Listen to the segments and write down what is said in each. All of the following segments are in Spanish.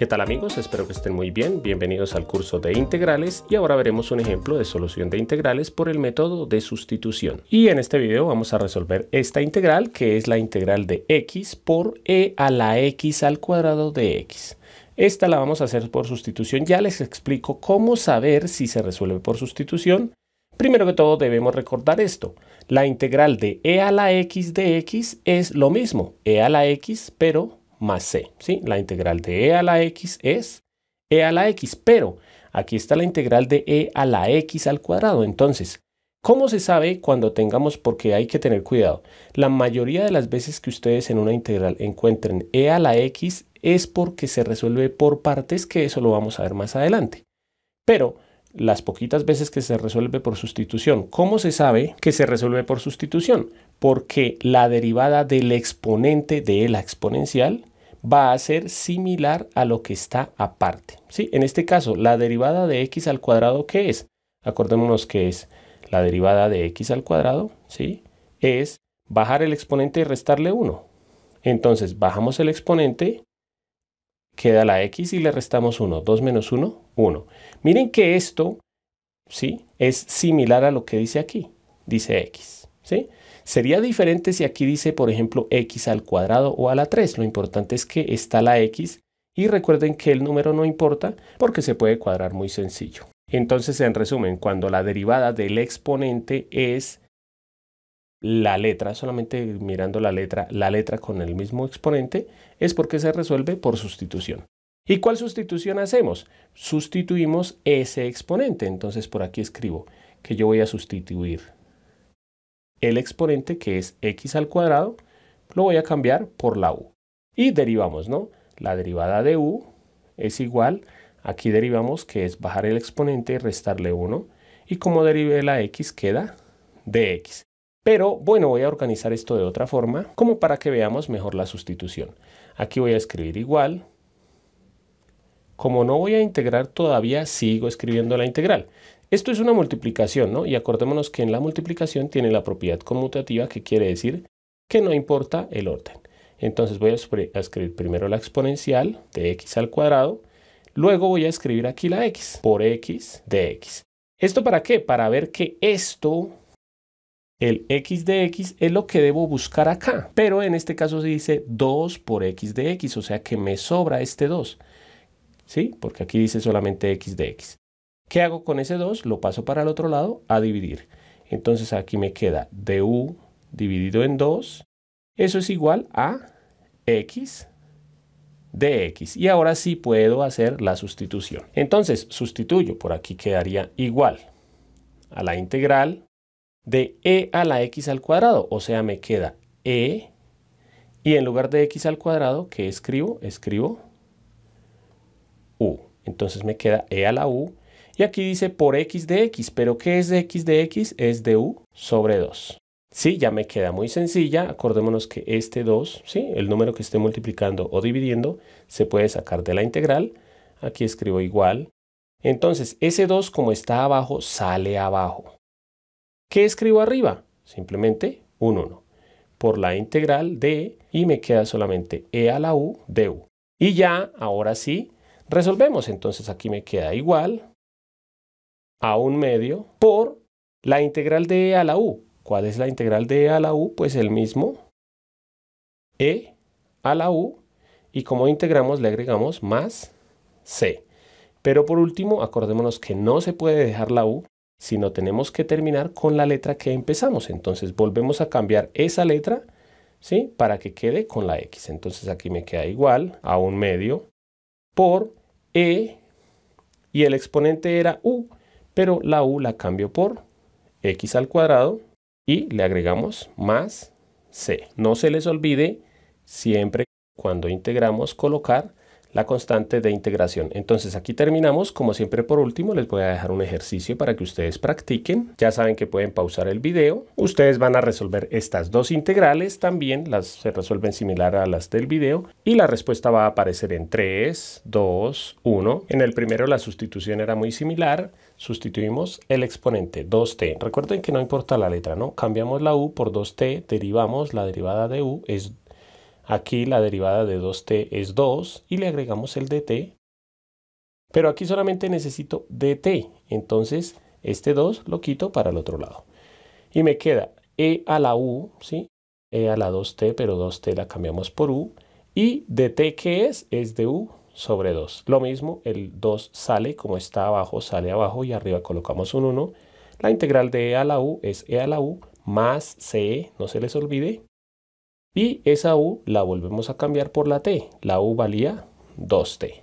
¿Qué tal amigos? Espero que estén muy bien. Bienvenidos al curso de integrales y ahora veremos un ejemplo de solución de integrales por el método de sustitución. Y en este video vamos a resolver esta integral que es la integral de x por e a la x al cuadrado de x. Esta la vamos a hacer por sustitución. Ya les explico cómo saber si se resuelve por sustitución. Primero que todo debemos recordar esto. La integral de e a la x de x es lo mismo, e a la x, pero más c. ¿sí? La integral de e a la x es e a la x, pero aquí está la integral de e a la x al cuadrado. Entonces, ¿cómo se sabe cuando tengamos? Porque hay que tener cuidado. La mayoría de las veces que ustedes en una integral encuentren e a la x es porque se resuelve por partes, que eso lo vamos a ver más adelante. Pero las poquitas veces que se resuelve por sustitución. ¿Cómo se sabe que se resuelve por sustitución? Porque la derivada del exponente de la exponencial va a ser similar a lo que está aparte. ¿sí? En este caso, la derivada de x al cuadrado, ¿qué es? Acordémonos que es la derivada de x al cuadrado, ¿sí? es bajar el exponente y restarle 1. Entonces, bajamos el exponente, queda la x y le restamos 1. 2 menos 1, 1. Miren que esto ¿sí? es similar a lo que dice aquí, dice x. ¿sí? Sería diferente si aquí dice, por ejemplo, x al cuadrado o a la 3. Lo importante es que está la x y recuerden que el número no importa porque se puede cuadrar muy sencillo. Entonces, en resumen, cuando la derivada del exponente es la letra, solamente mirando la letra, la letra con el mismo exponente, es porque se resuelve por sustitución. ¿Y cuál sustitución hacemos? Sustituimos ese exponente. Entonces, por aquí escribo que yo voy a sustituir el exponente que es x al cuadrado, lo voy a cambiar por la u. Y derivamos, ¿no? La derivada de u es igual, aquí derivamos que es bajar el exponente y restarle 1. Y como derive la x queda dx. Pero bueno, voy a organizar esto de otra forma, como para que veamos mejor la sustitución. Aquí voy a escribir igual, como no voy a integrar todavía, sigo escribiendo la integral. Esto es una multiplicación, ¿no? Y acordémonos que en la multiplicación tiene la propiedad conmutativa que quiere decir que no importa el orden. Entonces voy a escribir primero la exponencial de x al cuadrado, luego voy a escribir aquí la x por x de x. ¿Esto para qué? Para ver que esto, el x de x, es lo que debo buscar acá. Pero en este caso se dice 2 por x de x, o sea que me sobra este 2. ¿sí? Porque aquí dice solamente x de x. ¿Qué hago con ese 2? Lo paso para el otro lado a dividir. Entonces aquí me queda du dividido en 2. Eso es igual a x de x. Y ahora sí puedo hacer la sustitución. Entonces sustituyo. Por aquí quedaría igual a la integral de e a la x al cuadrado. O sea, me queda e y en lugar de x al cuadrado, ¿qué escribo? Escribo entonces me queda e a la u. Y aquí dice por x de x, pero ¿qué es de x de x? Es de u sobre 2. Sí, ya me queda muy sencilla. Acordémonos que este 2, ¿sí? el número que esté multiplicando o dividiendo, se puede sacar de la integral. Aquí escribo igual. Entonces, ese 2 como está abajo, sale abajo. ¿Qué escribo arriba? Simplemente un 1 por la integral de y me queda solamente e a la u de u. Y ya, ahora sí, Resolvemos, entonces aquí me queda igual a un medio por la integral de e a la u. ¿Cuál es la integral de e a la u? Pues el mismo e a la u y como integramos le agregamos más c. Pero por último, acordémonos que no se puede dejar la u, sino tenemos que terminar con la letra que empezamos. Entonces volvemos a cambiar esa letra ¿sí? para que quede con la x. Entonces aquí me queda igual a un medio por e y el exponente era U, pero la U la cambio por X al cuadrado y le agregamos más C. No se les olvide siempre cuando integramos colocar la constante de integración. Entonces aquí terminamos, como siempre por último les voy a dejar un ejercicio para que ustedes practiquen, ya saben que pueden pausar el video, ustedes van a resolver estas dos integrales, también las se resuelven similar a las del video y la respuesta va a aparecer en 3, 2, 1. En el primero la sustitución era muy similar, sustituimos el exponente 2t, recuerden que no importa la letra, ¿no? Cambiamos la u por 2t, derivamos, la derivada de u es Aquí la derivada de 2t es 2 y le agregamos el dt. Pero aquí solamente necesito dt, entonces este 2 lo quito para el otro lado. Y me queda e a la u, ¿sí? e a la 2t, pero 2t la cambiamos por u. Y dt que es, es de u sobre 2. Lo mismo, el 2 sale como está abajo, sale abajo y arriba colocamos un 1. La integral de e a la u es e a la u más c, e, no se les olvide, y esa U la volvemos a cambiar por la T. La U valía 2T.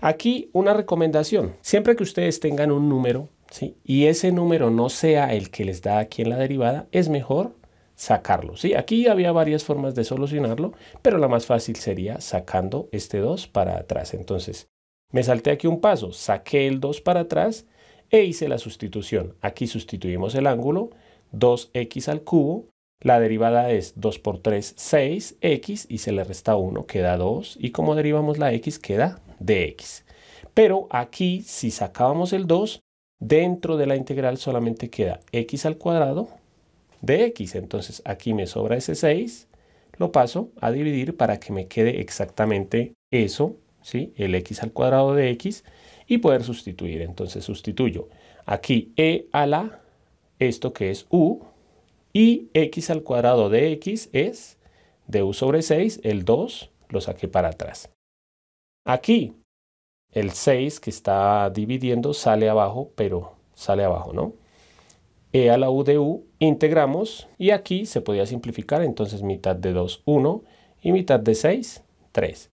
Aquí una recomendación. Siempre que ustedes tengan un número y ese número no sea el que les da aquí en la derivada, es mejor sacarlo. ¿sí? Aquí había varias formas de solucionarlo, pero la más fácil sería sacando este 2 para atrás. Entonces, me salté aquí un paso, saqué el 2 para atrás e hice la sustitución. Aquí sustituimos el ángulo, 2x al cubo la derivada es 2 por 3, 6x y se le resta 1, queda 2. Y como derivamos la x, queda dx. Pero aquí, si sacábamos el 2, dentro de la integral solamente queda x al cuadrado de x. Entonces aquí me sobra ese 6, lo paso a dividir para que me quede exactamente eso, ¿sí? el x al cuadrado de x, y poder sustituir. Entonces sustituyo aquí e a la, esto que es u, y x al cuadrado de x es u sobre 6, el 2 lo saqué para atrás. Aquí el 6 que está dividiendo sale abajo, pero sale abajo, ¿no? E a la u de u integramos y aquí se podía simplificar, entonces mitad de 2, 1 y mitad de 6, 3.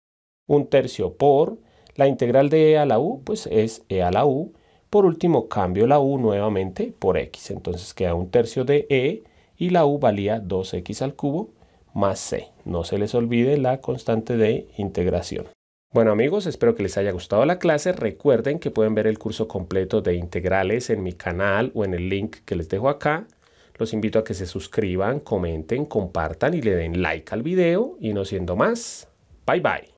Un tercio por la integral de e a la u, pues es e a la u. Por último, cambio la u nuevamente por x, entonces queda un tercio de e y la u valía 2x al cubo más c. No se les olvide la constante de integración. Bueno amigos, espero que les haya gustado la clase. Recuerden que pueden ver el curso completo de integrales en mi canal o en el link que les dejo acá. Los invito a que se suscriban, comenten, compartan y le den like al video. Y no siendo más, bye bye.